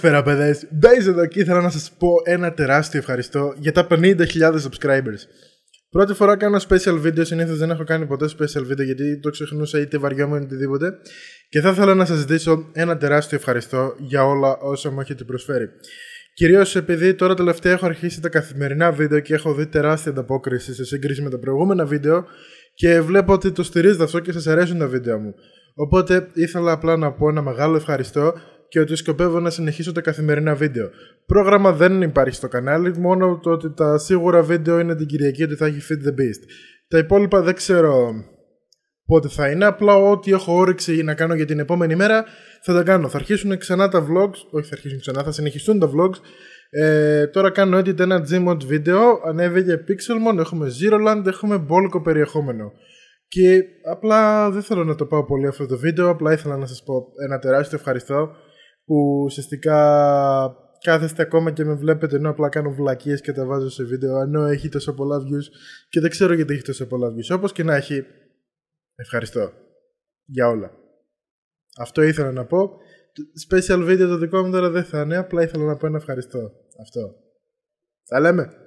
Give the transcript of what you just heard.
Καλησπέρα, παιδές. Μπέιζ εδώ και ήθελα να σας πω ένα τεράστιο ευχαριστώ για τα 50.000 subscribers. Πρώτη φορά κάνω special video, συνήθως δεν έχω κάνει ποτέ special video γιατί το ξεχνούσα είτε βαριόμουν είτε οτιδήποτε. Και θα ήθελα να σας ζητήσω ένα τεράστιο ευχαριστώ για όλα όσα μου έχετε προσφέρει. Κυρίως επειδή τώρα τελευταία έχω αρχίσει τα καθημερινά βίντεο και έχω δει τεράστια ανταπόκριση σε σύγκριση με τα προηγούμενα βίντεο και βλέπω ότι το στηρίζετε αυτό και σας αρέσουν τα βίντεο μου. Οπότε ήθελα απλά να πω ένα μεγάλο ευχαριστώ και ότι σκοπεύω να συνεχίσω τα καθημερινά βίντεο. Πρόγραμμα δεν υπάρχει στο κανάλι, μόνο το ότι τα σίγουρα βίντεο είναι την Κυριακή ότι θα έχει Feed the Beast. Τα υπόλοιπα δεν ξέρω πότε θα είναι, απλά ό,τι έχω όρεξη να κάνω για την επόμενη μέρα θα τα κάνω. Θα αρχίσουν ξανά τα vlogs, όχι θα αρχίσουν ξανά, θα συνεχιστούν τα vlogs. Ε, τώρα κάνω edit ένα Gmod βίντεο, ανέβηκε Pixelmon, έχουμε Zeroland, έχουμε μπόλικο περιεχόμενο. Και απλά δεν θέλω να το πάω πολύ αυτό το βίντεο, απλά ήθελα να σας πω ένα τεράστιο ευχαριστώ που ουσιαστικά κάθεστε ακόμα και με βλέπετε ενώ απλά κάνω βλακίες και τα βάζω σε βίντεο ενώ έχει τόσο πολλά views και δεν ξέρω γιατί έχει τόσο πολλά views όπως και να έχει ευχαριστώ για όλα αυτό ήθελα να πω special video το δικό μου τώρα δεν θα είναι απλά ήθελα να πω ένα ευχαριστώ αυτό θα λέμε